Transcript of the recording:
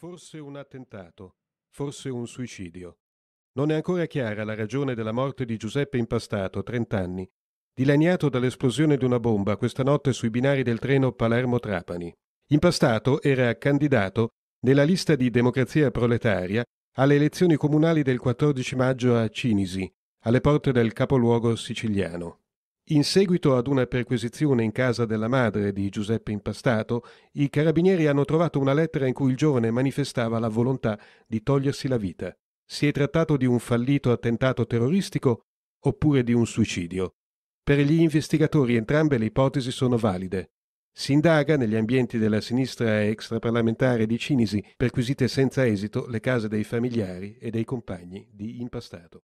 Forse un attentato, forse un suicidio. Non è ancora chiara la ragione della morte di Giuseppe Impastato, 30 anni, dilaniato dall'esplosione di una bomba questa notte sui binari del treno Palermo-Trapani. Impastato era candidato nella lista di Democrazia Proletaria alle elezioni comunali del 14 maggio a Cinisi, alle porte del capoluogo siciliano. In seguito ad una perquisizione in casa della madre di Giuseppe Impastato, i carabinieri hanno trovato una lettera in cui il giovane manifestava la volontà di togliersi la vita. Si è trattato di un fallito attentato terroristico oppure di un suicidio. Per gli investigatori entrambe le ipotesi sono valide. Si indaga negli ambienti della sinistra extraparlamentare di Cinisi, perquisite senza esito le case dei familiari e dei compagni di Impastato.